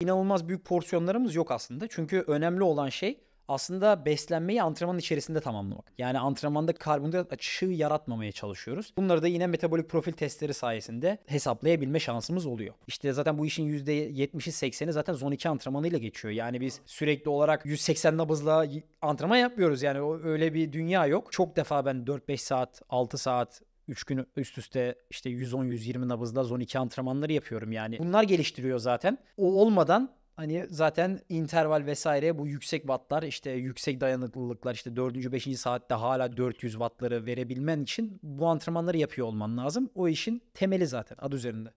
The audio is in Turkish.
inanılmaz büyük porsiyonlarımız yok aslında. Çünkü önemli olan şey aslında beslenmeyi antrenmanın içerisinde tamamlamak. Yani antrenmanda karbonhidrat açığı yaratmamaya çalışıyoruz. Bunları da yine metabolik profil testleri sayesinde hesaplayabilme şansımız oluyor. İşte zaten bu işin %70'i 80'i zaten zon 2 antrenmanıyla geçiyor. Yani biz sürekli olarak 180 nabızla antrenman yapmıyoruz. Yani öyle bir dünya yok. Çok defa ben 4-5 saat, 6 saat 3 gün üst üste işte 110-120 nabızda zon 2 antrenmanları yapıyorum yani. Bunlar geliştiriyor zaten. O olmadan hani zaten interval vesaire bu yüksek wattlar işte yüksek dayanıklılıklar işte 4. 5. saatte hala 400 wattları verebilmen için bu antrenmanları yapıyor olman lazım. O işin temeli zaten ad üzerinde.